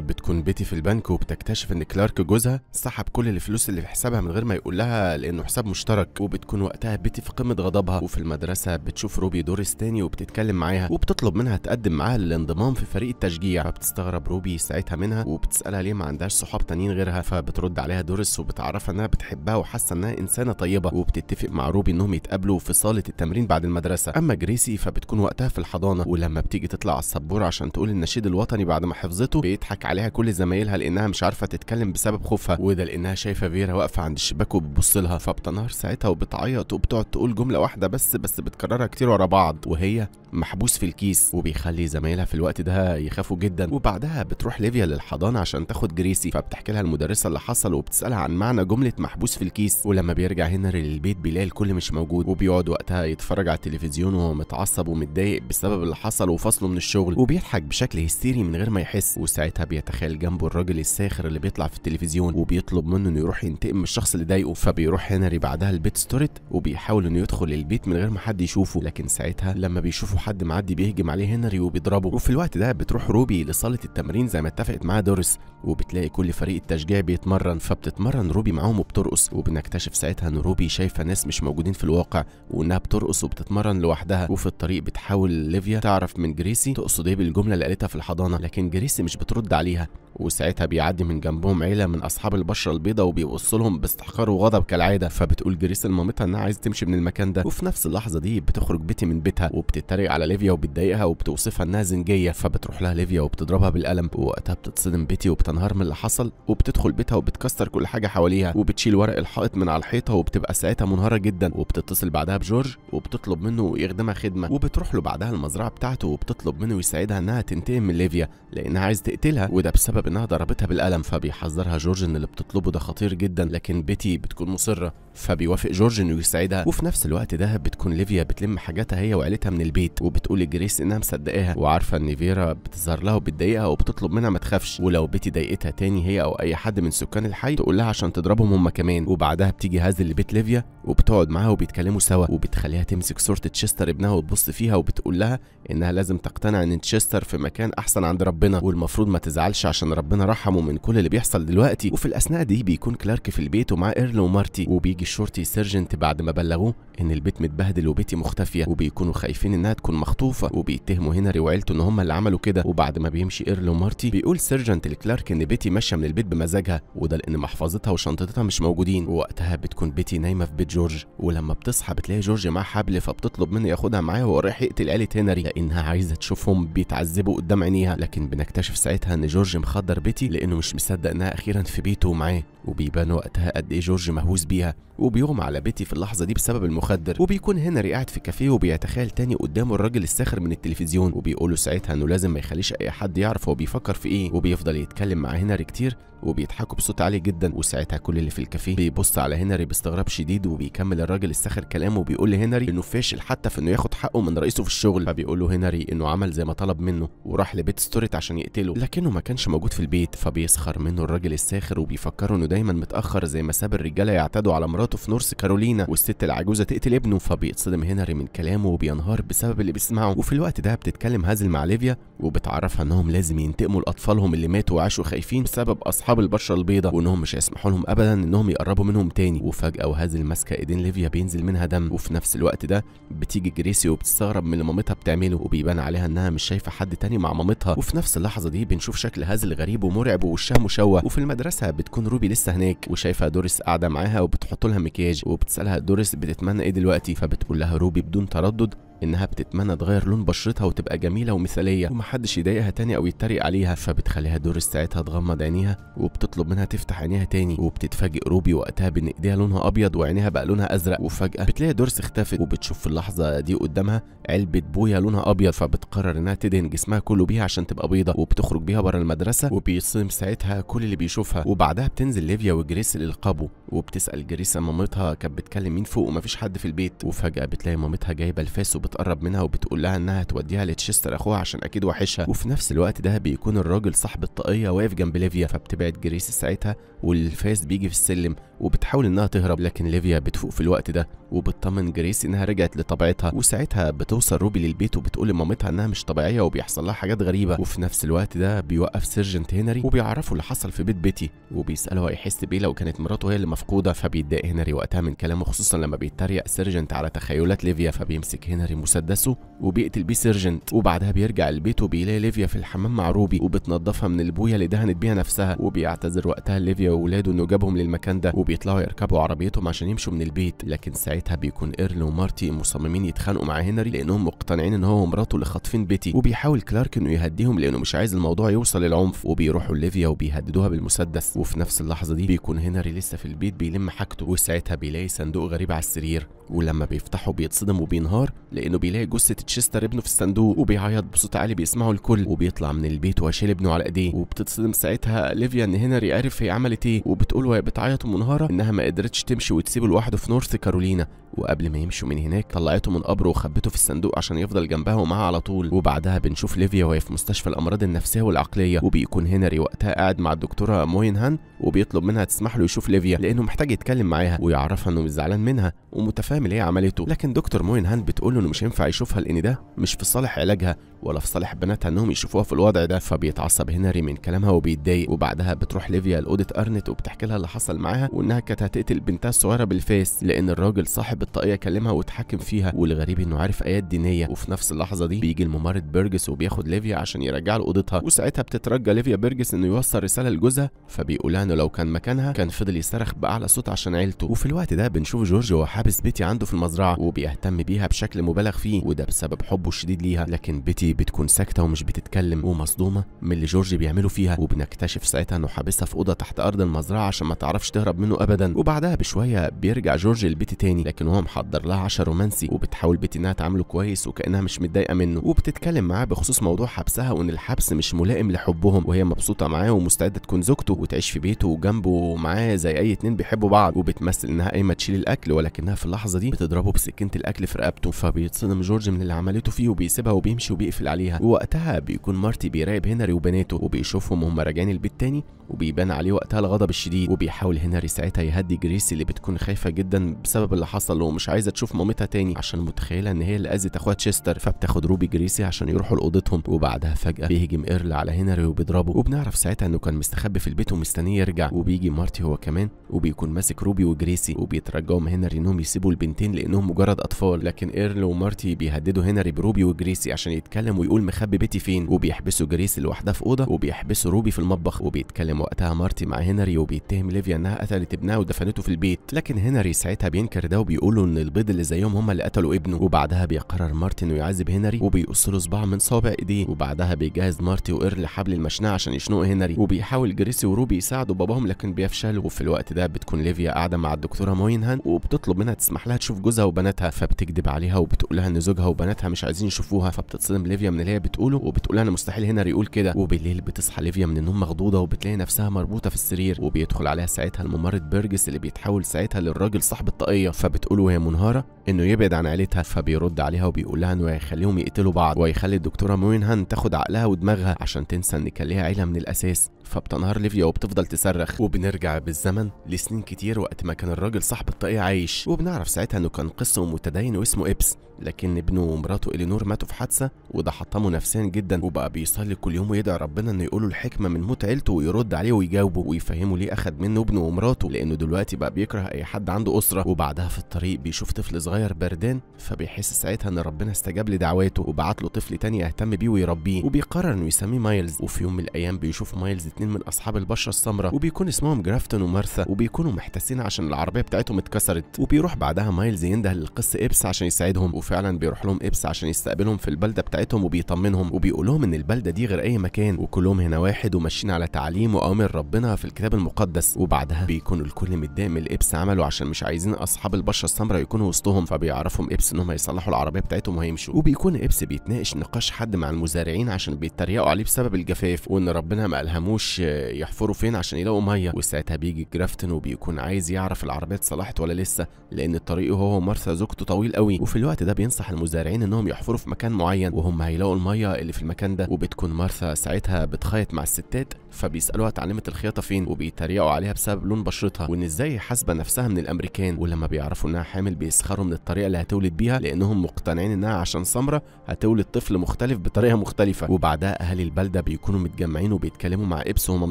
بتكون بيتي في البنك وبتكتشف إن كلارك جوزها سحب كل الفلوس اللي في حسابها من غير ما يقول لها لأنه حساب مشترك وبتكون وقتها بيتي في قمة غضبها وفي المدرسة بتشوف روبي دوريس تاني وبتتكلم معاها وبتطلب منها تقدم معاها للانضمام في فريق التشجيع فبتستغرب روبي ساعتها منها وبتسألها ليه ما عندهاش صحاب تانيين غيرها فبترد عليها دوريس وبتعرفها انها بتحبها وحاسه انها انسانه طيبه وبتتفق مع روبي انهم يتقابلوا في صاله التمرين بعد المدرسه اما جريسي فبتكون وقتها في الحضانه ولما بتيجي تطلع على السبوره عشان تقول النشيد الوطني بعد ما حفظته بيضحك عليها كل زمايلها لانها مش عارفه تتكلم بسبب خوفها وده لانها شايفه فيرا واقفه عند الشباك وبتبص لها فبتنهار ساعتها وبتعيط وبتقعد تقول جمله واحده بس بس بتكررها كتير ورا بعض وهي محبوس في الكيس وبيخلي زمايلها في الوقت ده يخافوا جدا وبعدها بتروح ليفيا للحضانه عشان تاخد جريسي فبتحكي لها المدرسة اللي حصل وبتسألها عن معنى جملة محبوس في الكيس ولما بيرجع هنري للبيت بيلاقي الكل مش موجود وبيقعد وقتها يتفرج على التلفزيون وهو متعصب ومتضايق بسبب اللي حصل وفصله من الشغل وبيضحك بشكل هستيري من غير ما يحس وساعتها بيتخيل جنبه الراجل الساخر اللي بيطلع في التلفزيون وبيطلب منه انه يروح ينتقم من الشخص اللي ضايقه فبيروح هنري بعدها البيت ستوريت وبيحاول انه يدخل البيت من غير ما حد يشوفه لكن ساعتها لما بيشوفوا حد معدي بيهجم عليه هنري وبيضربه وفي الوقت ده بتروح روبي لصاله التمرين زي ما اتفقت معاها دوريس وبتلاقي كل فريق التشجيع بيتمرن فبتتمرن روبي معاهم وبترقص وبنكتشف ساعتها ان روبي شايفه ناس مش موجودين في الواقع وانها بترقص وبتتمرن لوحدها وفي الطريق بتحاول ليفيا تعرف من جريسي تقصد ايه بالجمله اللي قالتها في الحضانه لكن جريسي مش بترد عليها وساعتها بيعدي من جنبهم عيله من اصحاب البشره البيضاء وبيبصوا لهم باستحقار وغضب كالعاده فبتقول جريس لمامتها انها عايزه تمشي من المكان ده وفي نفس اللحظه دي بتخرج بيتي من بيتها وبتتريق على ليفيا وبتضايقها وبتوصفها انها زنجيه فبتروح لها ليفيا وبتضربها بالقلم ووقتها بتتصدم بيتي وبتنهار من اللي حصل وبتدخل بيتها وبتكسر كل حاجه حواليها وبتشيل ورق الحائط من على الحيطه وبتبقى ساعتها منهاره جدا وبتتصل بعدها بجورج وبتطلب منه يخدمها خدمه وبتروح له بعدها المزرعه بتاعته وبتطلب منه يساعدها انها تنتقم من ليفيا لانها عايز تقتلها وده بسبب بسبب انها ضربتها بالقلم فبيحذرها جورج ان اللي بتطلبه ده خطير جدا لكن بيتي بتكون مصره فبيوافق جورج انه يساعدها وفي نفس الوقت ده بتكون ليفيا بتلم حاجاتها هي وعيلتها من البيت وبتقول لجريس انها مصدقاها وعارفه ان فيرا بتظهر لها وبتضايقها وبتطلب منها ما تخافش ولو بيتي ضايقتها تاني هي او اي حد من سكان الحي تقول لها عشان تضربهم هم كمان وبعدها بتيجي هازل لبيت ليفيا وبتقعد معاها وبيتكلموا سوا وبتخليها تمسك صوره تشستر ابنها وتبص فيها وبتقول لها انها لازم تقتنع ان تشستر في مكان احسن عند ربنا والمفروض ما تزعلش عشان ربنا رحمه من كل اللي بيحصل دلوقتي وفي الاثناء دي بيكون كلارك في البيت ومعاه ايرل ومارتي وبيجي الشرطي سيرجنت بعد ما بلغوه ان البيت متبهدل وبيتي مختفيه وبيكونوا خايفين انها تكون مخطوفه وبيتهموا هنري وعيلته ان هم اللي عملوا كده وبعد ما بيمشي ايرل ومارتي بيقول سيرجنت لكلارك ان بيتي ماشيه من البيت بمزاجها وده لان محفظتها وشنطتها مش موجودين ووقتها بتكون بيتي نايمه في بيت جورج ولما بتصحى بتلاقي جورج معاه حبل فبتطلب منه ياخدها معاه ورايح رايح يقتل عيله هنري لانها عايزه تشوفهم بيتعذبوا قدام عينيها لكن بنكتشف ساعتها ان جورج مخدر بيتي لانه مش مصدق انها اخيرا في بيته ومعاه وبيبان وقتها قد ايه جورج مهووس بيها وبيغمى على بيتي في اللحظه دي بسبب المخدر وبيكون هنري قاعد في كافيه وبيتخيل تاني قدامه الراجل الساخر من التلفزيون وبيقول له ساعتها انه لازم ما يخليش اي حد يعرف هو بيفكر في ايه وبيفضل يتكلم مع هنري كتير وبيضحكوا بصوت عالي جدا وساعتها كل اللي في الكافيه بيبص على هنري باستغراب شديد وبيكمل الراجل الساخر كلامه وبيقول لهنري انه فاشل حتى في انه ياخد حقه من رئيسه في الشغل فبيقول له هنري انه عمل زي ما طلب منه وراح لبيت ستوريت عشان يقتله لكنه ما كانش موجود في البيت فبيسخر منه الراجل الساخر وبيفكره انه دايما متاخر زي ما ساب الرجاله يعتدوا على مراته في نورث كارولينا والست العجوزه تقتل ابنه فبيتصدم هنري من كلامه وبينهار بسبب اللي بيسمعه وفي الوقت ده بتتكلم هازل مع ليفيا وبتعرفها انهم لازم ينتقموا لاطفالهم اللي ماتوا وعاشوا خايفين بسبب اصحاب البشره البيضاء وانهم مش هيسمحوا لهم ابدا انهم يقربوا منهم تاني وفجاه وهازل ماسكه ايدين ليفيا بينزل منها دم وفي نفس الوقت ده بتيجي جريسي وبتستغرب من اللي مامتها بتعمله وبيبان عليها انها مش شايفه حد تاني مع مامتها وفي نفس اللحظه دي بنشوف شكل هازل غريب غريب ومرعب ووشها مشوه وفي المدرسه بتكون روبي لسه هناك وشايفه دوريس قاعده معاها وبتحط لها مكياج وبتسالها دوريس بتتمنى ايه دلوقتي فبتقول لها روبي بدون تردد انها بتتمنى تغير لون بشرتها وتبقى جميله ومثاليه ومحدش يضايقها تاني او يتريق عليها فبتخليها دور ساعتها تغمض عينيها وبتطلب منها تفتح عينيها تاني وبتتفاجئ روبي وقتها بان ايديها لونها ابيض وعينيها بقى لونها ازرق وفجاه بتلاقي دورس اختفت وبتشوف في اللحظه دي قدامها علبه بويا لونها ابيض فبتقرر انها تدهن جسمها كله بيها عشان تبقى بيضه وبتخرج بيها بره المدرسه وبيصم ساعتها كل اللي بيشوفها وبعدها بتنزل ليفيا وجريس للقبو وبتسال جريس مامتها كانت بتكلم مين فوق ومفيش حد في البيت وفجاه بتلاقي مامتها جايبه الفاس بتقرب منها وبتقول لها انها هتوديها لتشستر اخوها عشان اكيد وحشها وفي نفس الوقت ده بيكون الراجل صاحب الطاقيه واقف جنب ليفيا فبتبعد جريسي ساعتها والفاس بيجي في السلم وبتحاول انها تهرب لكن ليفيا بتفوق في الوقت ده وبتطمن جريسي انها رجعت لطبيعتها وساعتها بتوصل روبي للبيت وبتقول لمامتها انها مش طبيعيه وبيحصل لها حاجات غريبه وفي نفس الوقت ده بيوقف سيرجنت هنري وبيعرفه اللي حصل في بيت بيتي وبيساله هيحس بيه لو كانت مراته هي اللي مفقوده فبيتضايق هنري وقتها من كلامه خصوصا لما بيتريق سيرجنت على تخيلات ليفيا فبيمسك هنري مسدسه وبيقتل بيه سيرجنت وبعدها بيرجع البيت وبيلاقي ليفيا في الحمام مع روبي وبتنضفها من البويه اللي دهنت بيها نفسها وبيعتذر وقتها ليفيا واولاده انه جابهم للمكان ده وبيطلعوا يركبوا عربيتهم عشان يمشوا من البيت لكن ساعتها بيكون ايرل ومارتي مصممين يتخانقوا مع هنري لانهم مقتنعين ان هو ومراته اللي خاطفين بيتي وبيحاول كلارك انه يهديهم لانه مش عايز الموضوع يوصل للعنف وبيروحوا ليفيا وبيهددوها بالمسدس وفي نفس اللحظه دي بيكون هنري لسه في البيت بيلم حاجته وساعتها بيلاقي صندوق غريب على السرير ولما بيفتحه بيتصدم بينهار لانه بيلاقي جثه تشيستر ابنه في الصندوق وبيعيط بصوت عالي بيسمعه الكل وبيطلع من البيت وشال ابنه على ايديه وبتتصدم ساعتها ليفيا ان هنري عارف هي عملت ايه وبتقول وهي بتعيط ومنهاره انها ما قدرتش تمشي وتسيبه لوحده في نورث كارولينا وقبل ما يمشوا من هناك طلعته من قبره وخبته في الصندوق عشان يفضل جنبها ومعاها على طول وبعدها بنشوف ليفيا وهي في مستشفى الامراض النفسيه والعقليه وبيكون هنري وقتها قاعد مع الدكتوره موينهان وبيطلب منها تسمح له يشوف ليفيا لانه محتاج يتكلم معاها ويعرفها انه مش زعلان منها ومتفاهم اللي هي عملته لكن دكتور موينهان بتقول له انه مش هينفع يشوفها لان ده مش في صالح علاجها ولا في صالح بناتها انهم يشوفوها في الوضع ده فبيتعصب هنري من كلامها وبيتضايق وبعدها بتروح ليفيا لاوضه ارنت وبتحكي لها اللي حصل معاها وانها كانت هتقتل بنتها الصغيره بالفيس لان الراجل صاحب بالطاقيه كلمها ويتحكم فيها والغريب انه عارف ايات دينيه وفي نفس اللحظه دي بيجي الممرض بيرجس وبياخد ليفيا عشان يرجع له اوضتها وساعتها بتترجى ليفيا بيرجس انه يوصل رساله لجوزها فبيقولها انه لو كان مكانها كان فضل يصرخ باعلى صوت عشان عيلته وفي الوقت ده بنشوف جورج وهو حابس بيتي عنده في المزرعه وبيهتم بيها بشكل مبالغ فيه وده بسبب حبه الشديد ليها لكن بيتي بتكون ساكته ومش بتتكلم ومصدومه من اللي جورج بيعمله فيها وبنكتشف ساعتها انه حابسها في اوضه تحت ارض المزرعه عشان ما تعرفش تهرب منه ابدا وبعدها بشويه بيرجع جورج لبيتي تاني لكن هو محضر لها عشاء رومانسي وبتحاول بيتي انها تعامله كويس وكانها مش متضايقه منه وبتتكلم معاه بخصوص موضوع حبسها وان الحبس مش ملائم لحبهم وهي مبسوطه معاه ومستعده تكون زوجته وتعيش في بيته وجنبه ومعاه زي اي اتنين بيحبوا بعض وبتمثل انها قايمه تشيل الاكل ولكنها في اللحظه دي بتضربه بسكينه الاكل في رقبته فبيتصدم جورج من اللي عملته فيه وبيسيبها وبيمشي وبيقفل عليها ووقتها بيكون مارتي بيراقب هنري وبناته وبيشوفهم وهم راجعين البيت تاني وبيبان عليه وقتها الغضب الشديد وبيحاول هنري ساعتها يهدي جريسي اللي بتكون خايفه جدا بسبب اللي حصل توصل له ومش عايزه تشوف مامتها تاني عشان متخيله ان هي اللي اذت اخوها تشستر فبتاخد روبي جريسي عشان يروحوا لاوضتهم وبعدها فجاه بيهجم ايرل على هنري وبيضربه وبنعرف ساعتها انه كان مستخبي في البيت ومستنيه يرجع وبيجي مارتي هو كمان وبيكون ماسك روبي وجريسي وبيترجاهم هنري انهم يسيبوا البنتين لانهم مجرد اطفال لكن ايرل ومارتي بيهددوا هنري بروبي وجريسي عشان يتكلم ويقول مخبي بيتي فين وبيحبسوا جريسي لوحدها في اوضه وبيحبسوا روبي في المطبخ وبيتكلم وقتها مارتي مع هنري وبيتهم ليفيا انها قتلت ابنها ودفنته في البيت لكن هنري ساعتها بينكر ده وبيقول بيقولوا ان البيض اللي زيهم هم اللي قتلوا ابنه وبعدها بيقرر مارتن انه يعذب هنري وبيقص له صباع من صابع ايديه وبعدها بيجهز مارتي واير لحبل المشنقه عشان يشنقوا هنري وبيحاول جريسي وروبي يساعدوا باباهم لكن بيفشلوا وفي الوقت ده بتكون ليفيا قاعده مع الدكتوره موينهان وبتطلب منها تسمح لها تشوف جوزها وبناتها فبتكذب عليها وبتقول لها ان زوجها وبناتها مش عايزين يشوفوها فبتتصدم ليفيا من اللي هي بتقوله وبتقول انا مستحيل هنري يقول كده وبالليل بتصحى ليفيا من النوم مخضوضه وبتلاقي نفسها مربوطه في السرير وبيدخل عليها ساعتها الممرض بيرجس اللي بيتحول ساعتها للراجل صاحب الطاقيه فبتقول بتقول وهي منهاره انه يبعد عن عيلتها فبيرد عليها وبيقول لها انه هيخليهم يقتلوا بعض وهيخلي الدكتوره موينهان تاخد عقلها ودماغها عشان تنسى ان كان ليها عيله من الاساس فبتنهار ليفيا وبتفضل تصرخ وبنرجع بالزمن لسنين كتير وقت ما كان الراجل صاحب الطاقية عايش وبنعرف ساعتها انه كان قس ومتدين واسمه ابس لكن ابنه ومراته الينور ماتوا في حادثه وده حطمه نفسيا جدا وبقى بيصلي كل يوم ويدعي ربنا انه يقوله الحكمه من موت عيلته ويرد عليه ويجاوبه ويفهمه ليه اخد منه ابنه ومراته لانه دلوقتي بقى بيكره اي حد عنده اسره وبعدها في الطريق بيشوف طفل صغير بردان فبيحس ساعتها ان ربنا استجاب لدعواته وبعت له طفل تاني يهتم بيه ويربيه وبيقرر انه يسميه مايلز وفي يوم من الايام بيشوف مايلز اتنين من اصحاب البشره السمراء وبيكون اسمهم جرافتون ومارثا وبيكونوا محتاسين عشان العربيه بتاعتهم اتكسرت وبيروح بعدها مايلز ينده للقس ابس عشان يساعدهم وفعلا بيروح لهم ابس عشان يستقبلهم في البلده بتاعتهم وبيطمنهم وبيقول لهم ان البلده دي غير اي مكان وكلهم هنا واحد وماشيين على تعليم واوامر ربنا في الكتاب المقدس وبعدها بيكون الكل متضايق من الابس عمله عشان مش عايزين اصحاب البشره السمراء يكونوا وسطهم فبيعرفهم ابس انهم هيصلحوا العربيه بتاعتهم وهيمشوا وبيكون ابس بيتناقش نقاش حد مع المزارعين عشان بيتريقوا عليه بسبب الجفاف وان ربنا ما الهموش بيعرفوش يحفروا فين عشان يلاقوا ميه وساعتها بيجي جرافتن وبيكون عايز يعرف العربية اتصلحت ولا لسه لان الطريق هو ومارثا زوجته طويل قوي وفي الوقت ده بينصح المزارعين انهم يحفروا في مكان معين وهم هيلاقوا الميه اللي في المكان ده وبتكون مارثا ساعتها بتخيط مع الستات فبيسالوها اتعلمت الخياطه فين وبيتريقوا عليها بسبب لون بشرتها وان ازاي حاسبه نفسها من الامريكان ولما بيعرفوا انها حامل بيسخروا من الطريقه اللي هتولد بيها لانهم مقتنعين انها عشان سمره هتولد طفل مختلف بطريقه مختلفه وبعدها اهالي البلده بيكونوا متجمعين وبيتكلموا مع اللبس وهم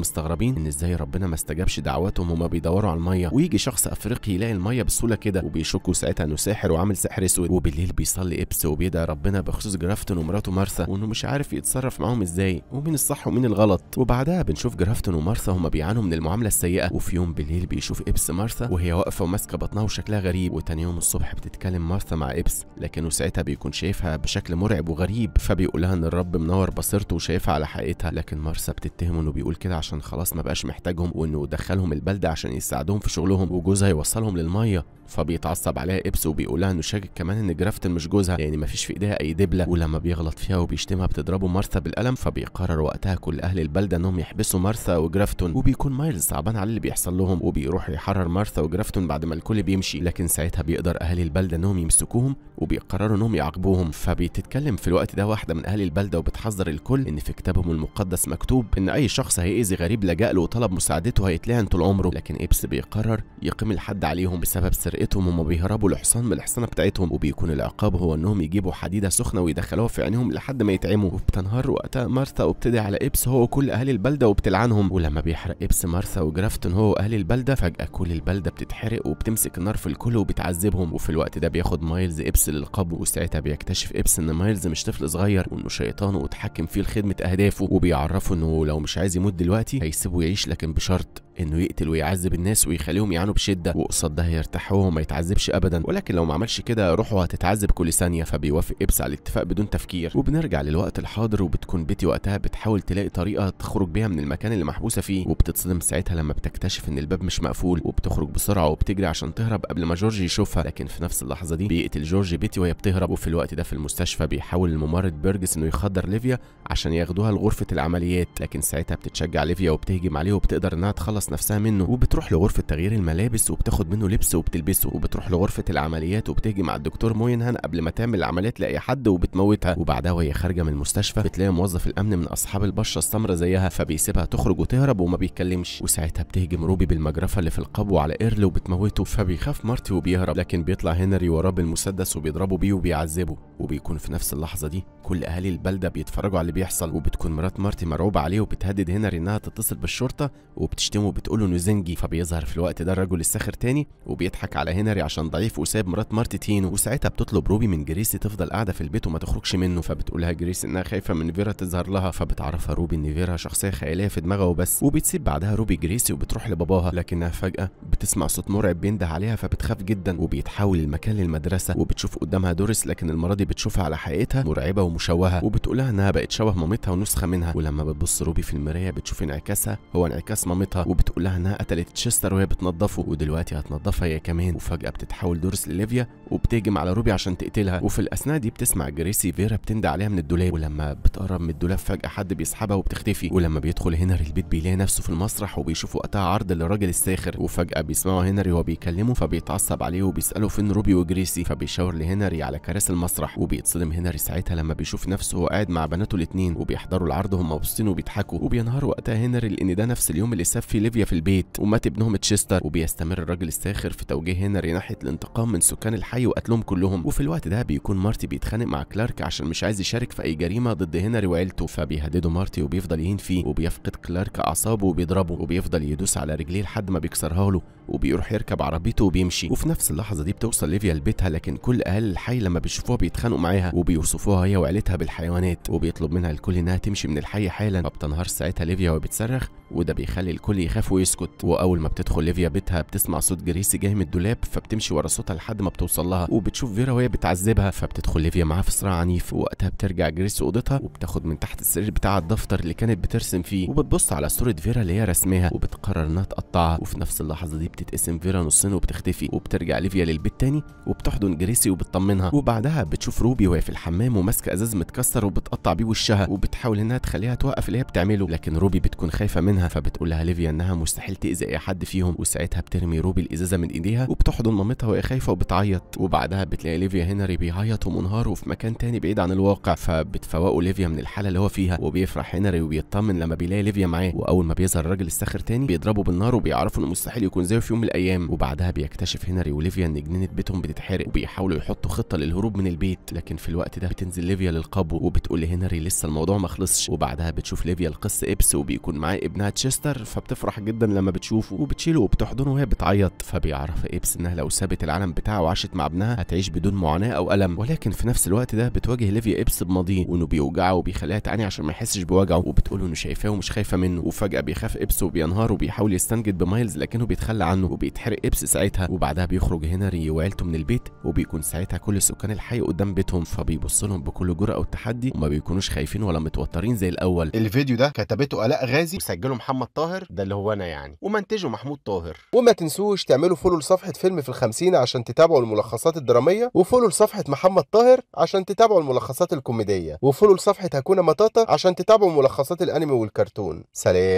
مستغربين ان ازاي ربنا ما استجابش دعواتهم وما بيدوروا على الميه ويجي شخص افريقي يلاقي الميه بسهوله كده وبيشكوا ساعتها انه ساحر وعامل سحر اسود وبالليل بيصلي ابس وبيدعي ربنا بخصوص جرافتون ومراته مارثا وانه مش عارف يتصرف معاهم ازاي ومين الصح ومين الغلط وبعدها بنشوف جرافتون ومارثا هما بيعانوا من المعامله السيئه وفي يوم بالليل بيشوف ابس مارثا وهي واقفه وماسكه بطنها وشكلها غريب وتاني يوم الصبح بتتكلم مارثا مع ابس لكنه ساعتها بيكون شايفها بشكل مرعب وغريب فبيقول لها ان الرب منور بصيرته وشايفها على حقيقتها لكن مارثا بتتهمه انه بيقول كده عشان خلاص ما بقاش محتاجهم وانه دخلهم البلده عشان يساعدهم في شغلهم وجوزها يوصلهم للميه فبيتعصب عليها ابس وبيقولها انه شاكك كمان ان جرافتن مش جوزها يعني مفيش في ايديها اي دبله ولما بيغلط فيها وبيشتمها بتضربه مارثا بالقلم فبيقرر وقتها كل اهل البلده انهم يحبسوا مارثا وجرافتون وبيكون مايلز صعبان على اللي بيحصل لهم وبيروح يحرر مارثا وجرافتون بعد ما الكل بيمشي لكن ساعتها بيقدر اهالي البلده انهم يمسكوهم وبيقرروا انهم يعاقبوهم فبتتكلم في الوقت ده واحده من اهالي البلده وبتحذر الكل ان في كتابهم المقدس مكتوب ان اي شخص هيأذي غريب لجأ له وطلب مساعدته هيتلهن طول عمره لكن ابس بيقرر يقيم الحد عليهم بسبب سر سرقتهم هم بيهربوا الحصان من الحصانه بتاعتهم وبيكون العقاب هو انهم يجيبوا حديده سخنه ويدخلوها في عينيهم لحد ما يتعموا وبتنهار وقتها مارثا وبتدعي على ابس هو وكل اهالي البلده وبتلعنهم ولما بيحرق ابس مارثا وجرافتون هو واهالي البلده فجاه كل البلده بتتحرق وبتمسك النار في الكل وبتعذبهم وفي الوقت ده بياخد مايلز ابس للقبو وساعتها بيكتشف ابس ان مايلز مش طفل صغير وانه شيطان واتحكم فيه لخدمه اهدافه وبيعرفه انه لو مش عايز يموت دلوقتي هيسيبه يعيش لكن بشرط انه يقتل ويعذب الناس ويخليهم يعانوا بشده وقصاد ده يرتاحوا وما يتعذبش ابدا ولكن لو ما عملش كده روحه هتتعذب كل ثانيه فبيوافق ابس على الاتفاق بدون تفكير وبنرجع للوقت الحاضر وبتكون بيتي وقتها بتحاول تلاقي طريقه تخرج بيها من المكان اللي محبوسه فيه وبتتصدم ساعتها لما بتكتشف ان الباب مش مقفول وبتخرج بسرعه وبتجري عشان تهرب قبل ما جورج يشوفها لكن في نفس اللحظه دي بيقتل جورج بيتي وهي بتهرب وفي الوقت ده في المستشفى بيحاول الممرض بيرجس انه يخدر ليفيا عشان ياخدوها لغرفه العمليات لكن ساعتها بتتشجع ليفيا وبتهجم عليه وبتقدر انها تخلص تخلص نفسها منه وبتروح لغرفه تغيير الملابس وبتاخد منه لبس وبتلبسه وبتروح لغرفه العمليات وبتهجم على الدكتور موينهان قبل ما تعمل العمليه تلاقي حد وبتموتها وبعدها وهي خارجه من المستشفى بتلاقي موظف الامن من اصحاب البشره السمراء زيها فبيسيبها تخرج وتهرب وما بيتكلمش وساعتها بتهجم روبي بالمجرفه اللي في القبو على ايرل وبتموته فبيخاف مارتي وبيهرب لكن بيطلع هنري وراه بالمسدس وبيضربه بيه وبيعذبه وبيكون في نفس اللحظه دي كل اهالي البلده بيتفرجوا على اللي بيحصل وبتكون مرات مارتي مرعوبه عليه وبتهدد هنري انها تتصل بالشرطه وبتشتمه وبتقول له انه زنجي فبيظهر في الوقت ده الرجل الساخر تاني وبيضحك على هنري عشان ضعيف وساب مرات مارتي تينو وساعتها بتطلب روبي من جريسي تفضل قاعده في البيت وما تخرجش منه فبتقولها جريسي انها خايفه من فيرا تظهر لها فبتعرفها روبي ان فيرا شخصيه خياليه في دماغها وبس وبتسيب بعدها روبي جريسي وبتروح لباباها لكنها فجاه بتسمع صوت مرعب بينده عليها فبتخاف جدا وبيتحول المكان للمدرسه وبتشوف قدامها دوريس لكن المره دي بتشوفها على حقيقتها مرعبه ومشوهه وبتقولها انها بقت شبه مامتها ونسخه منها ولما بتبص روبي في المرايه بتشوف انعكاسها هو انعكاس مامتها وبتقولها انها قتلت تشستر وهي بتنظفه ودلوقتي هتنظفها هي كمان وفجاه بتتحول دورس لليفيا وبتهجم على روبي عشان تقتلها وفي الاثناء دي بتسمع جريسي فيرا بتندى عليها من الدولاب ولما بتقرب من الدولاب فجاه حد بيسحبها وبتختفي ولما بيدخل هنري البيت بيلاقي نفسه في المسرح وبيشوف وقتها عرض للراجل الساخر وفجاه بيسمعوا هنري وهو بيكلمه فبيتعصب عليه وبيساله فين روبي وجريسي فبيشاور لهنري على كراسي المسرح وبيتصدم هنري ساعتها لما بيشوف نفسه قاعد مع بناته الاثنين وبيحضروا العرض هم مبسوطين وبيضحكوا وبينهار وقتها هنري لان ده نفس اليوم اللي ساب فيه ليفيا في البيت ومات ابنهم تشيستر وبيستمر الراجل الساخر في توجيه هنري ناحيه الانتقام من سكان الحي وقتلهم كلهم وفي الوقت ده بيكون مارتي بيتخانق مع كلارك عشان مش عايز يشارك في اي جريمه ضد هنري وعيلته فبيهدده مارتي وبيفضل يهين فيه وبيفقد كلارك اعصابه وبيضربه وبيفضل يدوس على رجليه لحد ما بيكسرها له وبيروح يركب عربيته وبيمشي وفي نفس اللحظه دي بتوصل ليفيا لبيتها لكن كل اهل الحي لما بيشوفوها بيتخانقوا معاها وبيوصفوها هي وعيلتها بالحيوانات وبيطلب منها الكل انها تمشي من الحي حالا فبتنهار ساعتها ليفيا وبتصرخ وده بيخلي الكل يخاف ويسكت واول ما بتدخل ليفيا بيتها بتسمع صوت جريسي جاي من الدولاب فبتمشي ورا صوتها لحد ما بتوصل لها وبتشوف فيرا وهي بتعذبها فبتدخل ليفيا معاها في صراع عنيف ووقتها بترجع جريسي اوضتها وبتاخد من تحت السرير بتاع الدفتر اللي كانت بترسم فيه وبتبص على صوره فيرا اللي هي رسمها وبتقرر انها تقطعها وفي نفس اللحظه دي بتتقسم فيرا نصين وبتختفي وبترجع ليفيا للبيت تاني وبتحضن جريسي وبتطمنها وبعدها بتشوف روبي وهي في الحمام وماسكه ازاز متكسر وبتقطع بيه وشها وبتحاول انها تخليها توقف اللي هي بتعمله لكن روبي بتكون خايفه منها منها فبتقول لها ليفيا انها مستحيل تاذي اي حد فيهم وساعتها بترمي روبي الازازه من ايديها وبتحضن مامتها وهي خايفه وبتعيط وبعدها بتلاقي ليفيا هنري بيعيط ومنهار وفي مكان تاني بعيد عن الواقع فبتفوقه ليفيا من الحاله اللي هو فيها وبيفرح هنري وبيطمن لما بيلاقي ليفيا معاه واول ما بيظهر الراجل الساخر تاني بيضربه بالنار وبيعرفوا انه مستحيل يكون زيه في يوم من الايام وبعدها بيكتشف هنري وليفيا ان جنينه بيتهم بتتحرق وبيحاولوا يحطوا خطه للهروب من البيت لكن في الوقت ده بتنزل ليفيا للقبو وبتقول لهنري لسه الموضوع ما خلصش وبعدها بتشوف ليفيا القس ابس وبيكون معاه ابنها تشستر فبتفرح جدا لما بتشوفه وبتشيله وبتحضنه وهي بتعيط فبيعرف ايبس انها لو سابت العالم بتاعه وعاشت مع ابنها هتعيش بدون معاناه او الم ولكن في نفس الوقت ده بتواجه ليفيا ايبس بماضيه وانه بيوجعه وبيخليها تعاني عشان ما يحسش بوجعه وبتقول انه شايفاه ومش خايفه منه وفجاه بيخاف ايبس وبينهار وبيحاول يستنجد بمايلز لكنه بيتخلى عنه وبيتحرق ايبس ساعتها وبعدها بيخرج هنري وعيلته من البيت وبيكون ساعتها كل سكان الحي قدام بيتهم فبيبص لهم بكل جرأه وتحدي وما بيكونوش خايفين ولا متوترين زي الاول الفيديو ده كتبته الاء غازي وسجله محمد طاهر ده اللي هو انا يعني ومنتجه محمود طاهر وما تنسوش تعملوا فولو لصفحه فيلم في الخمسين عشان تتابعوا الملخصات الدراميه وفولو لصفحه محمد طاهر عشان تتابعوا الملخصات الكوميديه وفولو لصفحه هكونا مطاطا عشان تتابعوا ملخصات الانمي والكرتون سلام